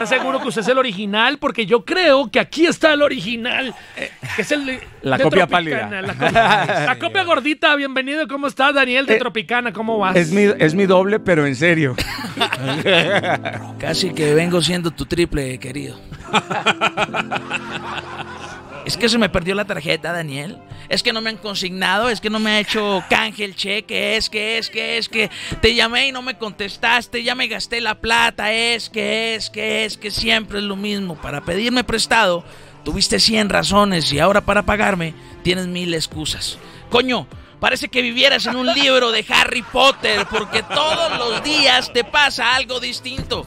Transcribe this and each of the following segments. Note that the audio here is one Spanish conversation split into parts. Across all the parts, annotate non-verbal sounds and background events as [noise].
¿Está seguro que usted es el original? Porque yo creo que aquí está el original. Que es el la copia pálida. [laughs] La copia, gordita, bienvenido. ¿Cómo estás, Daniel de eh, Tropicana? ¿Cómo vas? Es mi, es mi doble, pero en serio. [laughs] Casi que vengo siendo tu triple, querido. [laughs] Es que se me perdió la tarjeta, Daniel es que no me han consignado, es que no me ha hecho canje el cheque, es que, es que, es que te llamé y no me contestaste, ya me gasté la plata, es que, es que, es que siempre es lo mismo. Para pedirme prestado, tuviste 100 razones y ahora para pagarme tienes mil excusas. Coño, Parece que vivieras en un libro de Harry Potter, porque todos los días te pasa algo distinto.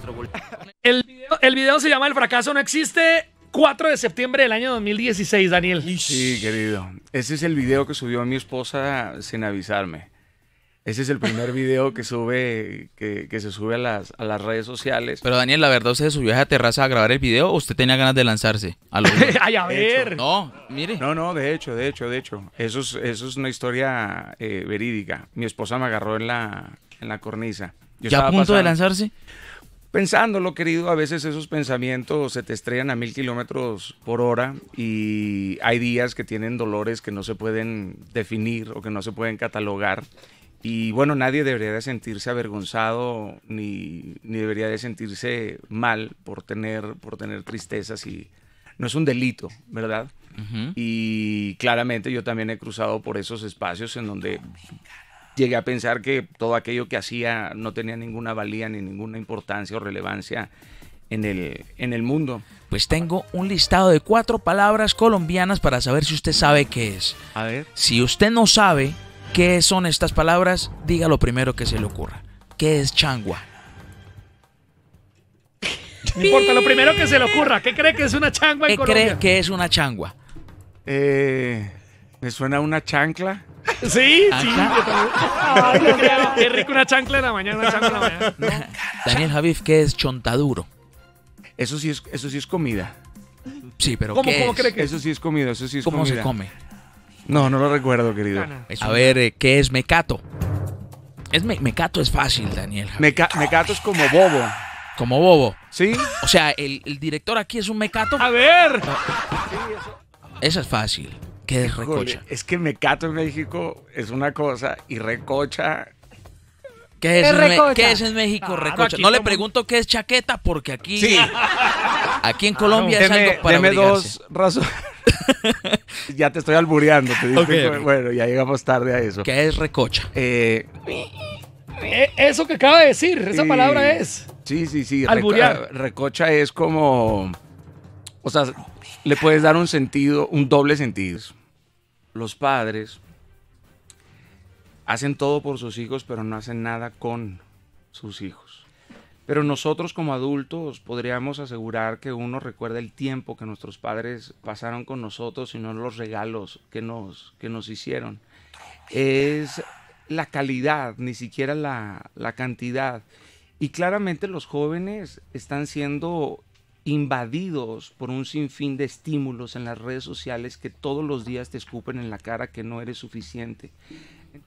El el video se llama El fracaso no existe. 4 de septiembre del año 2016, Daniel. Sí, querido. Ese es el video que subió mi esposa sin avisarme. Ese es el primer [laughs] video que sube, que, se sube a las, redes sociales. Pero Daniel, la verdad, ¿usted subió a esa terraza a grabar el video o usted tenía ganas de lanzarse? A [laughs] ¡Ay, a ver! No, mire. No, no, de hecho, de hecho, de hecho. Eso es, eso es una historia eh, verídica. Mi esposa me agarró en la, en la cornisa. Yo ¿Ya a punto de lanzarse? pensándolo, querido, a veces esos pensamientos se te estrellan a mil kilómetros por hora y hay días que tienen dolores que no se pueden definir o que no se pueden catalogar. Y bueno, nadie debería de sentirse avergonzado ni, debería de sentirse mal por tener, por tener tristezas y no es un delito, ¿verdad? Y claramente yo también he cruzado por esos espacios en donde llegué a pensar que todo aquello que hacía no tenía ninguna valía ni ninguna importancia o relevancia en el, en el mundo. Pues tengo un listado de cuatro palabras colombianas para saber si usted sabe qué es. A ver. Si usted no sabe qué son estas palabras, diga lo primero que se le ocurra. ¿Qué es changua? No importa, lo primero que se le ocurra. ¿Qué cree que es una changua en ¿Qué cree que es una changua? Eh... Me suena una chancla. [laughs] Sí, sí. [laughs] Qué rico una chancla en la mañana, una chancla en la mañana. Daniel Javif, ¿qué es chontaduro? Eso sí es, eso sí es comida. Sí, pero ¿Cómo, ¿qué ¿cómo cree que eso sí es comida? Eso sí es ¿Cómo se come? No, no lo recuerdo, querido. A ver, eh, ¿qué es mecato? Es mecato es fácil, Daniel. mecato es como bobo. Como bobo. Sí. O sea, el, el director aquí es un mecato. A ver. Ah, eso es fácil. ¿Qué es recocha? es que me cato en México es una cosa y recocha. ¿Qué es, ¿Qué es en México recocha? No le pregunto qué es chaqueta porque aquí. [laughs] Aquí en ah, Colombia es algo para Deme dos razones. [laughs] ya te estoy albureando. Te Bueno, ya llegamos tarde a eso. ¿Qué es recocha? Eh, eh, eso que acaba de decir, esa palabra es. Sí, sí, sí. recocha es como o sea, le puedes dar un sentido, un doble sentido. Los padres hacen todo por sus hijos, pero no hacen nada con sus hijos. Pero nosotros como adultos podríamos asegurar que uno recuerda el tiempo que nuestros padres pasaron con nosotros y no los regalos que nos, que nos hicieron. Es la calidad, ni siquiera la, la cantidad. Y claramente los jóvenes están siendo invadidos por un sinfín de estímulos en las redes sociales que todos los días te escupen en la cara que no eres suficiente.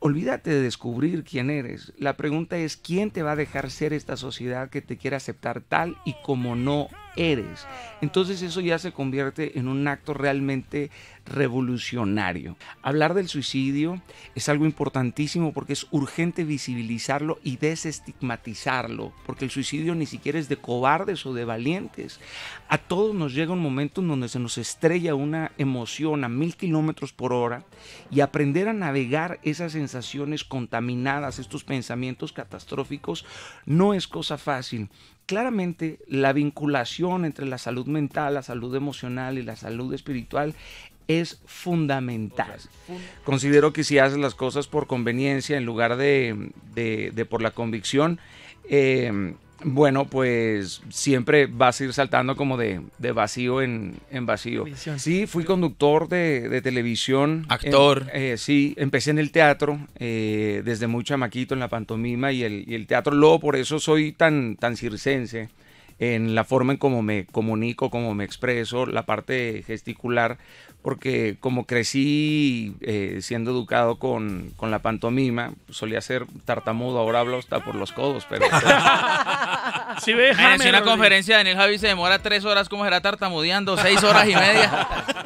Olvídate de descubrir quién eres. La pregunta es, ¿quién te va a dejar ser esta sociedad que te quiere aceptar tal y como no eres. Entonces eso ya se convierte en un acto realmente revolucionario. Hablar del suicidio es algo importantísimo porque es urgente visibilizarlo y desestigmatizarlo, porque el suicidio ni siquiera es de cobardes o de valientes. A todos nos llega un momento en donde se nos estrella una emoción a mil kilómetros por hora y aprender a navegar esas sensaciones contaminadas, estos pensamientos catastróficos, no es cosa fácil claramente la vinculación entre la salud mental, la salud emocional y la salud espiritual es fundamental. Considero que si haces las cosas por conveniencia en lugar de, de por la convicción, eh, bueno, pues siempre vas a ir saltando como de, vacío en, vacío. Sí, fui conductor de, televisión. Actor. Eh, sí, empecé en el teatro eh, desde muy chamaquito en la pantomima y el, teatro. Luego por eso soy tan, tan circense en la forma en cómo me comunico, cómo me expreso, la parte gesticular, porque como crecí eh, siendo educado con, la pantomima, solía ser tartamudo, ahora hablo hasta por los codos, pero... [laughs] una conferencia conferencia Daniel Javi se demora tres horas, como era tartamudeando? Seis horas y media. [laughs]